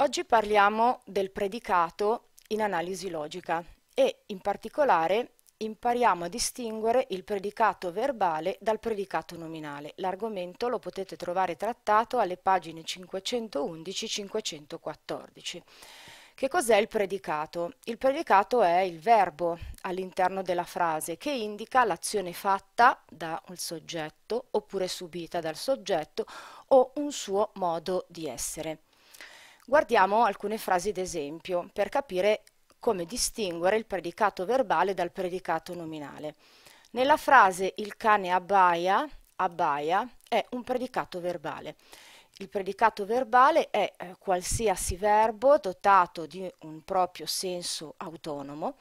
Oggi parliamo del predicato in analisi logica e in particolare impariamo a distinguere il predicato verbale dal predicato nominale. L'argomento lo potete trovare trattato alle pagine 511-514. Che cos'è il predicato? Il predicato è il verbo all'interno della frase che indica l'azione fatta da un soggetto oppure subita dal soggetto o un suo modo di essere. Guardiamo alcune frasi d'esempio per capire come distinguere il predicato verbale dal predicato nominale. Nella frase il cane abbaia, abbaia è un predicato verbale. Il predicato verbale è eh, qualsiasi verbo dotato di un proprio senso autonomo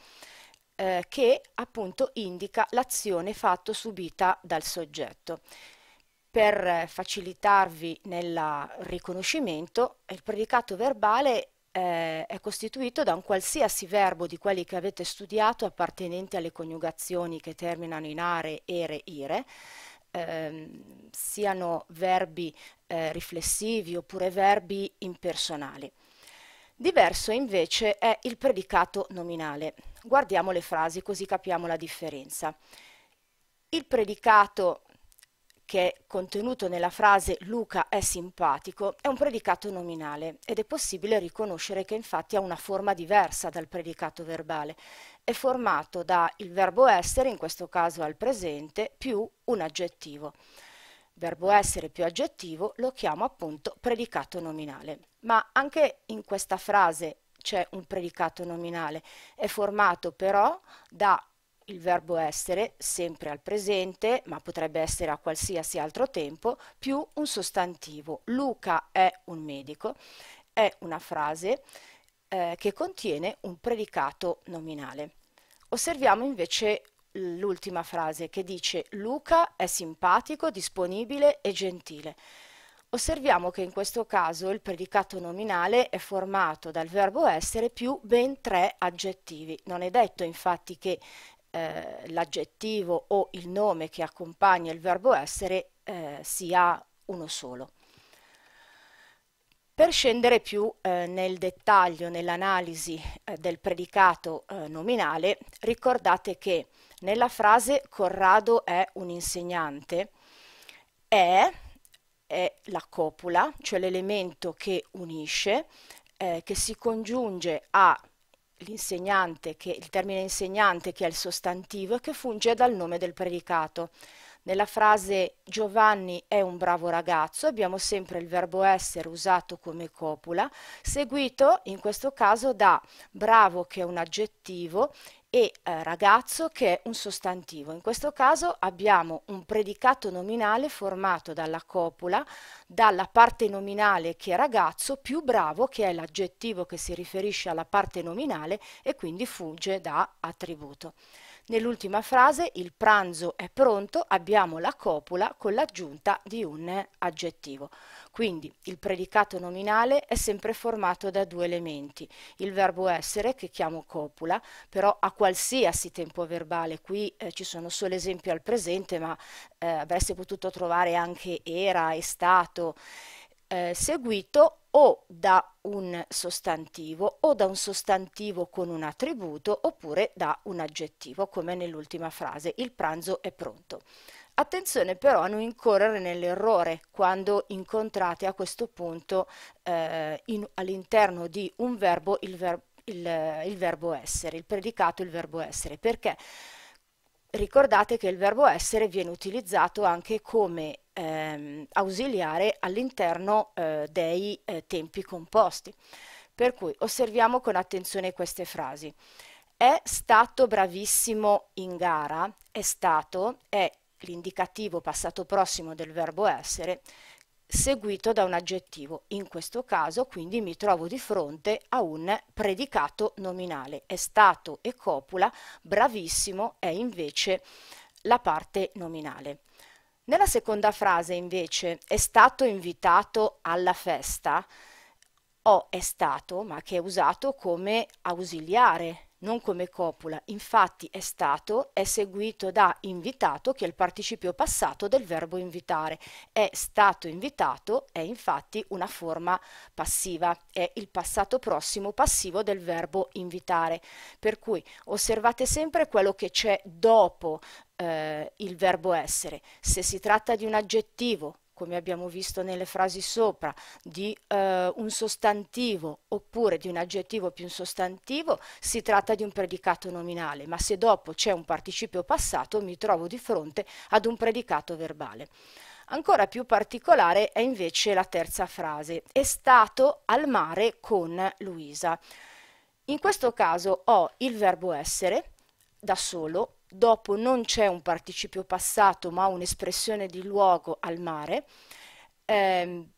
eh, che appunto indica l'azione fatto subita dal soggetto per facilitarvi nel riconoscimento, il predicato verbale eh, è costituito da un qualsiasi verbo di quelli che avete studiato appartenente alle coniugazioni che terminano in are, ere, ire, ehm, siano verbi eh, riflessivi oppure verbi impersonali. Diverso invece è il predicato nominale. Guardiamo le frasi così capiamo la differenza. Il predicato che è contenuto nella frase Luca è simpatico, è un predicato nominale ed è possibile riconoscere che infatti ha una forma diversa dal predicato verbale. È formato da il verbo essere, in questo caso al presente, più un aggettivo verbo essere più aggettivo, lo chiamo appunto predicato nominale. Ma anche in questa frase c'è un predicato nominale, è formato però da il verbo essere, sempre al presente, ma potrebbe essere a qualsiasi altro tempo, più un sostantivo. Luca è un medico, è una frase eh, che contiene un predicato nominale. Osserviamo invece l'ultima frase che dice Luca è simpatico, disponibile e gentile. Osserviamo che in questo caso il predicato nominale è formato dal verbo essere più ben tre aggettivi. Non è detto infatti che eh, l'aggettivo o il nome che accompagna il verbo essere eh, sia uno solo. Per scendere più eh, nel dettaglio, nell'analisi eh, del predicato eh, nominale, ricordate che nella frase Corrado è un insegnante, è, è la copula, cioè l'elemento che unisce, eh, che si congiunge a l'insegnante, che, il termine insegnante che è il sostantivo e che funge dal nome del predicato. Nella frase Giovanni è un bravo ragazzo abbiamo sempre il verbo essere usato come copula, seguito in questo caso da bravo che è un aggettivo e eh, ragazzo che è un sostantivo. In questo caso abbiamo un predicato nominale formato dalla copula, dalla parte nominale che è ragazzo, più bravo che è l'aggettivo che si riferisce alla parte nominale e quindi funge da attributo. Nell'ultima frase il pranzo è pronto, abbiamo la copula con l'aggiunta di un aggettivo. Quindi il predicato nominale è sempre formato da due elementi, il verbo essere che chiamo copula, però a qualsiasi tempo verbale, qui eh, ci sono solo esempi al presente, ma eh, avreste potuto trovare anche era, è stato, eh, seguito o da un sostantivo o da un sostantivo con un attributo oppure da un aggettivo, come nell'ultima frase, il pranzo è pronto. Attenzione però a non incorrere nell'errore quando incontrate a questo punto eh, all'interno di un verbo il, ver il, il verbo essere, il predicato il verbo essere, perché Ricordate che il verbo essere viene utilizzato anche come ehm, ausiliare all'interno eh, dei eh, tempi composti. Per cui osserviamo con attenzione queste frasi. È stato bravissimo in gara, è stato, è l'indicativo passato prossimo del verbo essere seguito da un aggettivo. In questo caso quindi mi trovo di fronte a un predicato nominale. È stato e copula, bravissimo è invece la parte nominale. Nella seconda frase invece è stato invitato alla festa o è stato, ma che è usato come ausiliare non come copula, infatti è stato, è seguito da invitato, che è il participio passato del verbo invitare. È stato invitato è infatti una forma passiva, è il passato prossimo passivo del verbo invitare. Per cui osservate sempre quello che c'è dopo eh, il verbo essere. Se si tratta di un aggettivo, come abbiamo visto nelle frasi sopra, di eh, un sostantivo oppure di un aggettivo più un sostantivo, si tratta di un predicato nominale, ma se dopo c'è un participio passato mi trovo di fronte ad un predicato verbale. Ancora più particolare è invece la terza frase, è stato al mare con Luisa. In questo caso ho il verbo essere da solo dopo non c'è un participio passato ma un'espressione di luogo al mare ehm,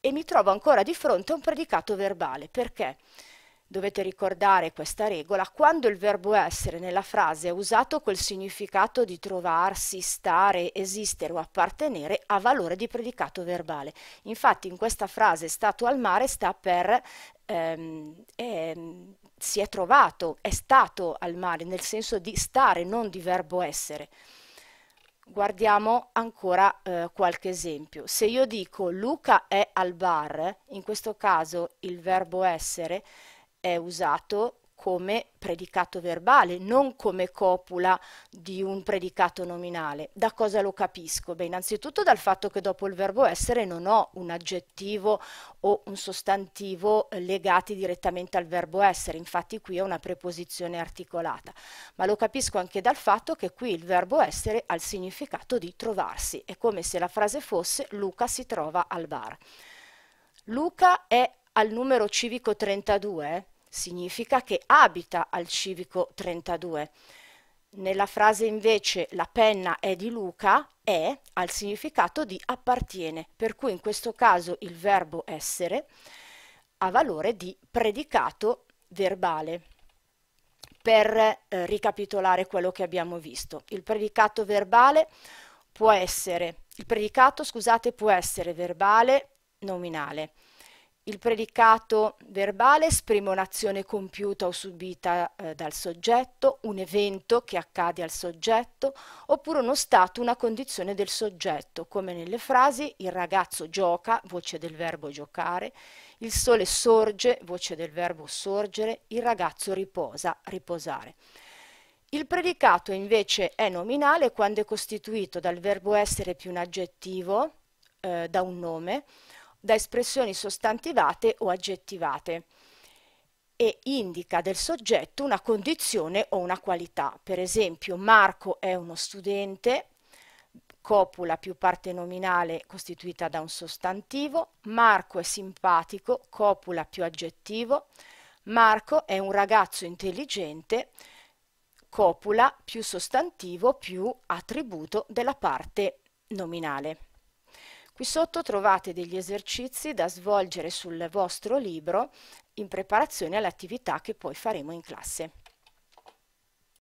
e mi trovo ancora di fronte a un predicato verbale perché dovete ricordare questa regola quando il verbo essere nella frase è usato col significato di trovarsi, stare, esistere o appartenere ha valore di predicato verbale infatti in questa frase stato al mare sta per ehm, ehm, si è trovato, è stato al mare, nel senso di stare, non di verbo essere. Guardiamo ancora eh, qualche esempio. Se io dico Luca è al bar, in questo caso il verbo essere è usato come predicato verbale, non come copula di un predicato nominale. Da cosa lo capisco? Beh, innanzitutto dal fatto che dopo il verbo essere non ho un aggettivo o un sostantivo eh, legati direttamente al verbo essere, infatti qui è una preposizione articolata, ma lo capisco anche dal fatto che qui il verbo essere ha il significato di trovarsi, è come se la frase fosse Luca si trova al bar. Luca è al numero civico 32, significa che abita al civico 32. Nella frase invece la penna è di Luca è al significato di appartiene, per cui in questo caso il verbo essere ha valore di predicato verbale. Per eh, ricapitolare quello che abbiamo visto, il predicato verbale può essere, il predicato scusate può essere verbale, nominale, il predicato verbale esprime un'azione compiuta o subita eh, dal soggetto, un evento che accade al soggetto, oppure uno stato, una condizione del soggetto, come nelle frasi il ragazzo gioca, voce del verbo giocare, il sole sorge, voce del verbo sorgere, il ragazzo riposa, riposare. Il predicato invece è nominale quando è costituito dal verbo essere più un aggettivo, eh, da un nome, da espressioni sostantivate o aggettivate e indica del soggetto una condizione o una qualità. Per esempio, Marco è uno studente, copula più parte nominale costituita da un sostantivo, Marco è simpatico, copula più aggettivo, Marco è un ragazzo intelligente, copula più sostantivo più attributo della parte nominale. Qui sotto trovate degli esercizi da svolgere sul vostro libro in preparazione all'attività che poi faremo in classe.